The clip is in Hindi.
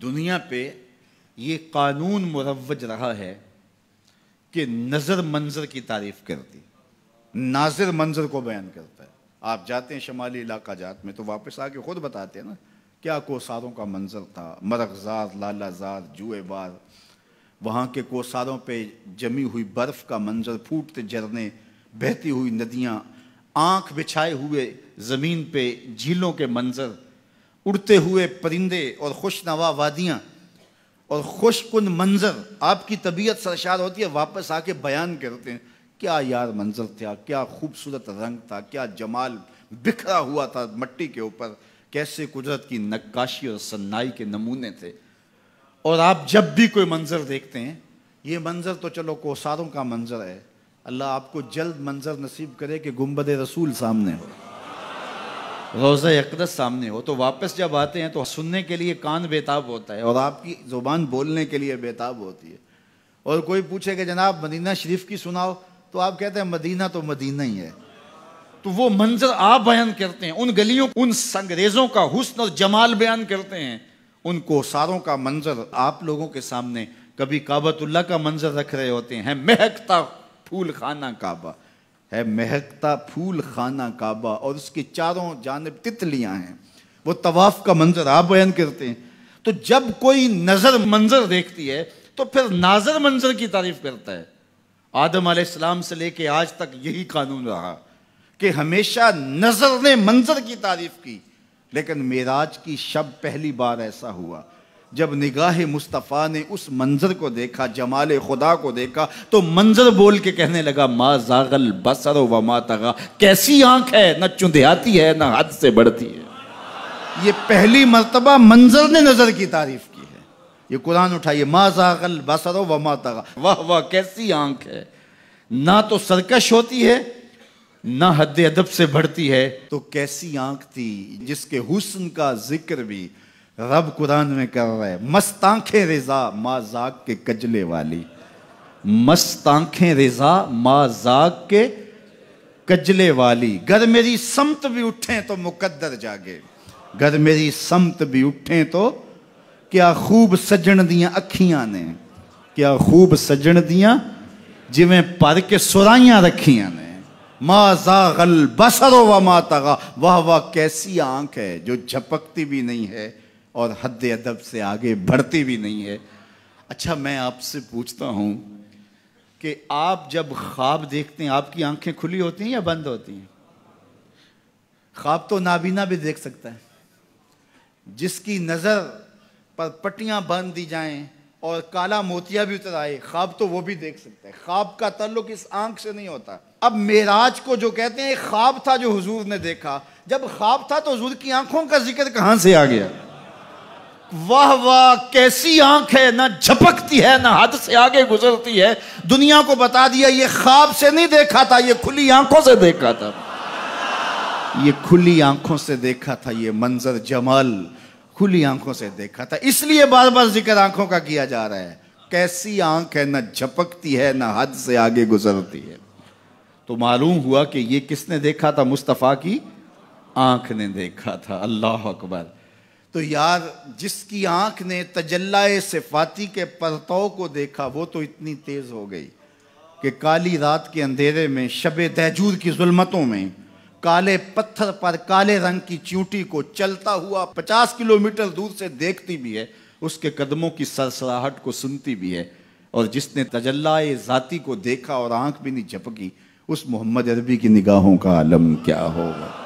दुनिया पे ये कानून मुरवज रहा है कि नज़र मंजर की तारीफ करती नाजिर मंजर को बयान करता है आप जाते हैं शमाली इलाका जात में तो वापस आके ख़ुद बताते हैं ना क्या कोसारों का मंजर था मरगजार लालाजार जुएबार वहाँ के कोसारों पे जमी हुई बर्फ़ का मंजर फूटते झरने बहती हुई नदियाँ आँख बिछाए हुए ज़मीन पे झीलों के मंजर उड़ते हुए परिंदे और खुशनवा वादियाँ और खुशकुन मंज़र आपकी तबीयत सरशार होती है वापस आके बयान करते हैं क्या यार मंज़र था क्या खूबसूरत रंग था क्या जमाल बिखरा हुआ था मट्टी के ऊपर कैसे कुदरत की नक्काशी और सन्नाई के नमूने थे और आप जब भी कोई मंज़र देखते हैं ये मंज़र तो चलो कोसारों का मंज़र है अल्लाह आपको जल्द मंज़र नसीब करे कि गुम्बद रसूल सामने हो गौज़ा अकदस सामने हो तो वापस जब आते हैं तो सुनने के लिए कान बेताब होता है और आपकी ज़ुबान बोलने के लिए बेताब होती है और कोई पूछे कि जनाब मदीना शरीफ की सुनाओ तो आप कहते हैं मदीना तो मदीना ही है तो वो मंजर आप बयान करते हैं उन गलियों उन संग्रेज़ों का हुस्न और जमाल बयान करते हैं उन कोसारों का मंजर आप लोगों के सामने कभी काबतुल्ला का मंजर रख रहे होते हैं महकता फूल खाना काबा है महकता फूल खाना काबा और उसके चारों जानब तितलियां हैं वो तवाफ का मंजर आप बयान करते हैं तो जब कोई नज़र मंजर देखती है तो फिर नाजर मंजर की तारीफ करता है आदम आलाम से लेके आज तक यही कानून रहा कि हमेशा नज़र ने मंजर की तारीफ की लेकिन मेराज की शब पहली बार ऐसा हुआ जब निगाह मुस्तफ़ा ने उस मंज़र को देखा जमाल खुदा को देखा तो मंज़र बोल के कहने लगा मा जागल बसर व मा तगा कैसी आँख है ना चुंदियाती है ना हद से बढ़ती है ये पहली मरतबा मंजर ने नज़र की तारीफ की है ये कुरान उठाइए मा जागल बसर व मा तगा वाह वाह कैसी आँख है ना तो सरकश होती है ना हद अदब से बढ़ती है तो कैसी आँख थी जिसके हुस्न का जिक्र भी रब कुरान में कर रहा है मस्त आंखें रिजा माजाक के कजले वाली मस्त आंखें रिजा माजाक के कजले वाली गर मेरी समत भी उठे तो मुकद्दर जागे गर मेरी समत भी उठे तो क्या खूब सजन दियां अखियां ने क्या खूब सजन दिया जिमें भर के सुराइया रखियां ने माजागल बसरो व माता वाह वाह कैसी आंख है जो झपकती भी नहीं है और हद अदब से आगे बढ़ती भी नहीं है अच्छा मैं आपसे पूछता हूँ कि आप जब ख्वाब देखते हैं आपकी आंखें खुली होती हैं या बंद होती हैं ख्वाब तो नाबीना भी देख सकता है जिसकी नज़र पर पट्टियाँ बांध दी जाएं और काला मोतिया भी उतर आए ख्वाब तो वो भी देख सकते हैं ख्वाब का तल्लुक इस आंख से नहीं होता अब मेराज को जो कहते हैं ख्वाब था जो हुजूर ने देखा जब ख्वाब था तो हुजूर की आंखों का जिक्र कहाँ से आ गया वाह वाह कैसी आंख है ना झपकती है ना हद से आगे गुजरती है दुनिया को बता दिया ये ख्वाब से नहीं देखा था ये खुली आंखों से देखा था ये खुली आंखों से देखा था ये मंजर जमाल खुली आंखों से देखा था इसलिए बार बार जिक्र आंखों का किया जा रहा है कैसी आंख है ना झपकती है ना हद से आगे गुजरती है तो मालूम हुआ कि ये किसने देखा था मुस्तफ़ा की आंख ने देखा था अल्लाह अकबर तो यार जिसकी आंख ने तजल्लाए सिफाती के परतों को देखा वो तो इतनी तेज़ हो गई कि काली रात के अंधेरे में शब दहजूर की जुलमतों में काले पत्थर पर काले रंग की चींटी को चलता हुआ पचास किलोमीटर दूर से देखती भी है उसके कदमों की सरसराहट को सुनती भी है और जिसने तजल्लाए ज़ाती को देखा और आंख भी नहीं झपकी उस मोहम्मद अरबी की निगाहों का आलम क्या होगा